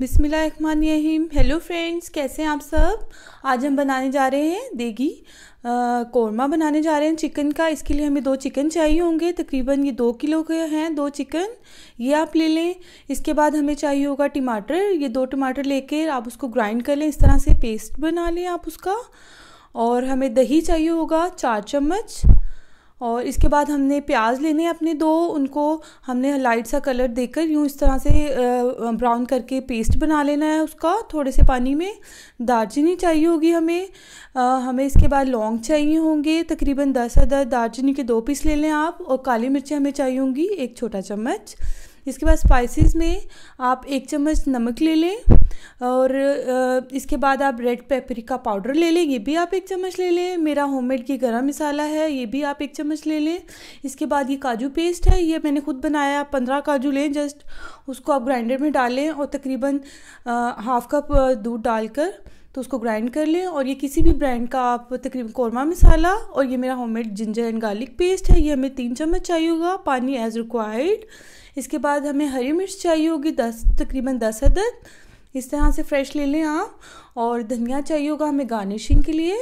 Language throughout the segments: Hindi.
बिसमिल्लाम हेलो फ्रेंड्स कैसे हैं आप सब आज हम बनाने जा रहे हैं देगी कौरमा बनाने जा रहे हैं चिकन का इसके लिए हमें दो चिकन चाहिए होंगे तकरीबन ये दो किलो के हैं दो चिकन ये आप ले लें इसके बाद हमें चाहिए होगा टमाटर ये दो टमाटर लेके आप उसको ग्राइंड कर लें इस तरह से पेस्ट बना लें आप उसका और हमें दही चाहिए होगा चार चम्मच और इसके बाद हमने प्याज लेने अपने दो उनको हमने लाइट सा कलर देकर यूँ इस तरह से ब्राउन करके पेस्ट बना लेना है उसका थोड़े से पानी में दालचीनी चाहिए होगी हमें आ, हमें इसके बाद लौंग चाहिए होंगे तकरीबन दस अदर दालचीनी के दो पीस ले लें आप और काली मिर्ची हमें चाहिए होंगी एक छोटा चम्मच इसके बाद स्पाइसेस में आप एक चम्मच नमक ले लें और इसके बाद आप रेड पेपरिका पाउडर ले लें ये भी आप एक चम्मच ले लें मेरा होममेड की गरम मसाला है ये भी आप एक चम्मच ले लें इसके बाद ये काजू पेस्ट है ये मैंने खुद बनाया आप पंद्रह काजू लें जस्ट उसको आप ग्राइंडर में डालें और तकरीबन हाफ कप दूध डालकर तो उसको ग्राइंड कर लें और ये किसी भी ब्रांड का आप तकरीबन कौरमा मसाला और ये मेरा homemade ginger and garlic paste है ये हमें तीन चम्मच चाहिए होगा पानी एज़ रिक्वायर्ड इसके बाद हमें हरी मिर्च चाहिए होगी दस तकरीबन दस अदद इस तरह से फ्रेश ले लें आप और धनिया चाहिए होगा हमें गार्निशिंग के लिए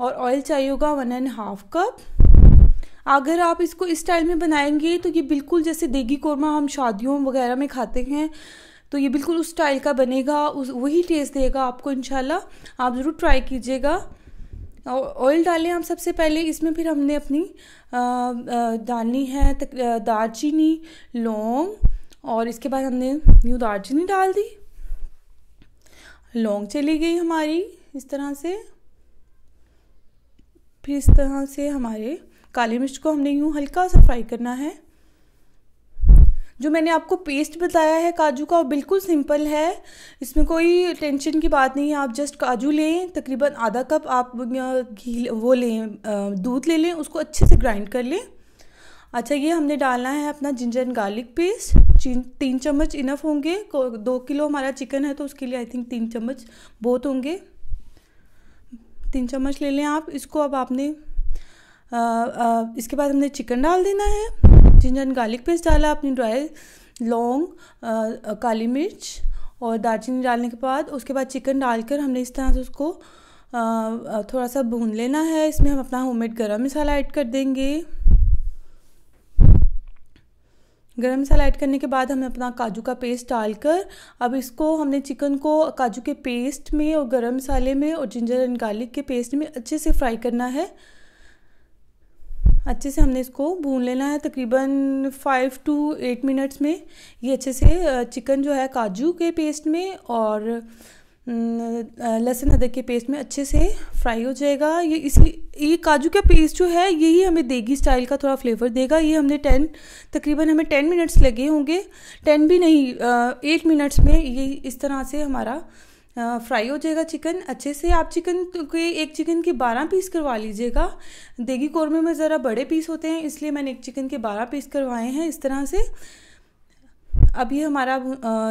और ऑयल चाहिए होगा वन एंड हाफ कप अगर आप इसको इस स्टाइल में बनाएंगे तो ये बिल्कुल जैसे देगी कोरमा हम शादियों वगैरह में खाते हैं तो ये बिल्कुल उस स्टाइल का बनेगा उस वही टेस्ट देगा आपको इनशाला आप ज़रूर ट्राई कीजिएगा ऑयल डालें हम सबसे पहले इसमें फिर हमने अपनी डालनी है दालचीनी लौंग और इसके बाद हमने न्यू दालचीनी डाल दी लौंग चली गई हमारी इस तरह से फिर इस तरह से हमारे काली मिर्च को हमने यूँ हल्का सा फ्राई करना है जो मैंने आपको पेस्ट बताया है काजू का वो बिल्कुल सिंपल है इसमें कोई टेंशन की बात नहीं है आप जस्ट काजू लें तकरीबन आधा कप आप घी वो लें दूध ले लें उसको अच्छे से ग्राइंड कर लें अच्छा ये हमने डालना है अपना जिंजर एंड गार्लिक पेस्ट तीन चम्मच इनफ होंगे दो किलो हमारा चिकन है तो उसके लिए आई थिंक तीन चम्मच बहुत होंगे तीन चम्मच ले लें आप इसको अब आपने आ, आ, इसके बाद हमने चिकन डाल देना है जिंजर एंड गार्लिक पेस्ट डाला अपनी ड्राई लौंग काली मिर्च और दालचीनी डालने के बाद उसके बाद चिकन डालकर हमने इस तरह से उसको आ, थोड़ा सा भून लेना है इसमें हम अपना होममेड गरम मसाला ऐड कर देंगे गरम मसाला ऐड करने के बाद हमने अपना काजू का पेस्ट डालकर अब इसको हमने चिकन को काजू के पेस्ट में और गरम मसाले में और जिंजर एंड गार्लिक के पेस्ट में अच्छे से फ्राई करना है अच्छे से हमने इसको भून लेना है तकरीबन फाइव टू एट मिनट्स में ये अच्छे से चिकन जो है काजू के पेस्ट में और लहसुन अदरक के पेस्ट में अच्छे से फ्राई हो जाएगा ये इसी ये काजू का पेस्ट जो है यही हमें देगी स्टाइल का थोड़ा फ्लेवर देगा ये हमने टेन तकरीबन हमें टेन मिनट्स लगे होंगे टेन भी नहीं एट मिनट्स में ये इस तरह से हमारा फ्राई हो जाएगा चिकन अच्छे से आप चिकन के एक चिकन के बारह पीस करवा लीजिएगा देगी कौरमे में ज़रा बड़े पीस होते हैं इसलिए मैंने एक चिकन के बारह पीस करवाए हैं इस तरह से अभी हमारा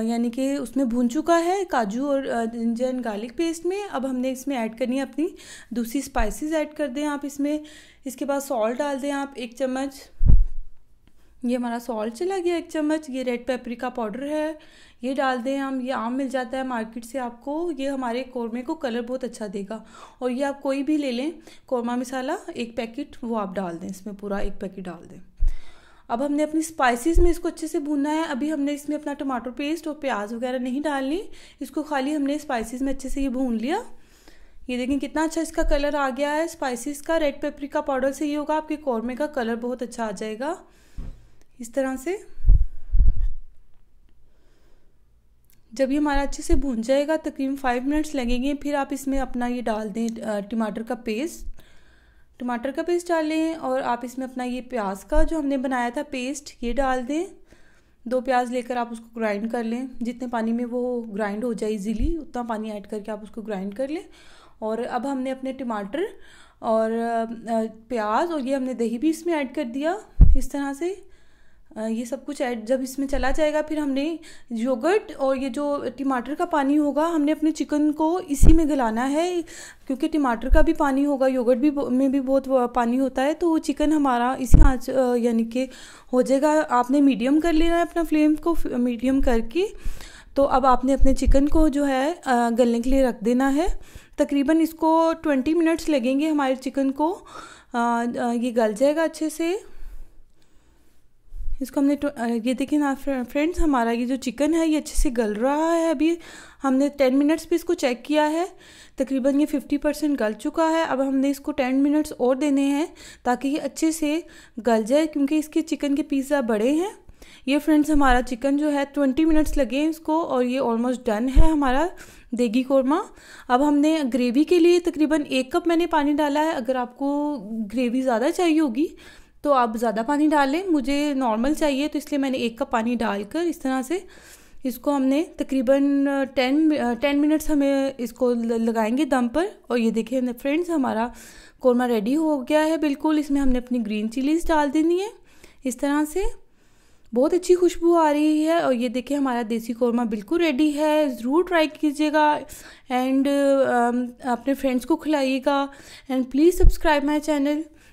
यानी कि उसमें भून चुका है काजू और जिंजर एंड गार्लिक पेस्ट में अब हमने इसमें ऐड करनी है अपनी दूसरी स्पाइसेस ऐड कर दें आप इसमें इसके बाद सॉल्ट डाल दें आप एक चम्मच ये हमारा सॉल्ट चला गया एक चम्मच ये रेड पेपरिका पाउडर है ये डाल दें हम ये आम मिल जाता है मार्केट से आपको ये हमारे कौरमे को कलर बहुत अच्छा देगा और ये आप कोई भी ले लें कौरमा मसाला एक पैकेट वो आप डाल दें इसमें पूरा एक पैकेट डाल दें अब हमने अपनी स्पाइसेस में इसको अच्छे से भूनना है अभी हमने इसमें अपना टमाटर पेस्ट और प्याज वगैरह नहीं डालनी इसको खाली हमने स्पाइसिस में अच्छे से ये भून लिया ये देखें कितना अच्छा इसका कलर आ गया है स्पाइसिस का रेड पेपरिका पाउडर से ये होगा आपके कौरमे का कलर बहुत अच्छा आ जाएगा इस तरह से जब ये हमारा अच्छे से भून जाएगा तकरीबन फाइव मिनट्स लगेंगे फिर आप इसमें अपना ये डाल दें टमाटर का पेस्ट टमाटर का पेस्ट डालें और आप इसमें अपना ये प्याज का जो हमने बनाया था पेस्ट ये डाल दें दो प्याज लेकर आप उसको ग्राइंड कर लें जितने पानी में वो ग्राइंड हो जाए इजीली उतना पानी ऐड करके आप उसको ग्राइंड कर लें और अब हमने अपने टमाटर और प्याज और ये हमने दही भी इसमें ऐड कर दिया इस तरह से ये सब कुछ ऐड जब इसमें चला जाएगा फिर हमने योगर्ट और ये जो टमाटर का पानी होगा हमने अपने चिकन को इसी में गलाना है क्योंकि टमाटर का भी पानी होगा योगर्ट भी में भी बहुत पानी होता है तो वो चिकन हमारा इसी आँच यानी कि हो जाएगा आपने मीडियम कर लेना है अपना फ्लेम को मीडियम करके तो अब आपने अपने चिकन को जो है गलने के लिए रख देना है तकरीबन इसको ट्वेंटी मिनट्स लगेंगे हमारे चिकन को ये गल जाएगा अच्छे से इसको हमने तो, ये देखिए ना फ्रेंड्स हमारा ये जो चिकन है ये अच्छे से गल रहा है अभी हमने टेन मिनट्स भी इसको चेक किया है तकरीबन ये फिफ्टी परसेंट गल चुका है अब हमने इसको टेन मिनट्स और देने हैं ताकि ये अच्छे से गल जाए क्योंकि इसके चिकन के पिज़्ज़ा बड़े हैं ये फ्रेंड्स हमारा चिकन जो है ट्वेंटी मिनट्स लगे हैं इसको और ये ऑलमोस्ट डन है हमारा देगी कौरमा अब हमने ग्रेवी के लिए तकरीबन एक कप मैंने पानी डाला है अगर आपको ग्रेवी ज़्यादा चाहिए होगी तो आप ज़्यादा पानी डालें मुझे नॉर्मल चाहिए तो इसलिए मैंने एक कप पानी डालकर इस तरह से इसको हमने तकरीबन टेन टेन मिनट्स हमें इसको लगाएंगे दम पर और ये देखिए फ्रेंड्स हमारा कौरमा रेडी हो गया है बिल्कुल इसमें हमने अपनी ग्रीन चिलीज डाल देनी है इस तरह से बहुत अच्छी खुशबू आ रही है और ये देखिए हमारा देसी कौरमा बिल्कुल रेडी है ज़रूर ट्राई कीजिएगा एंड अपने फ्रेंड्स को खिलाइएगा and please subscribe my channel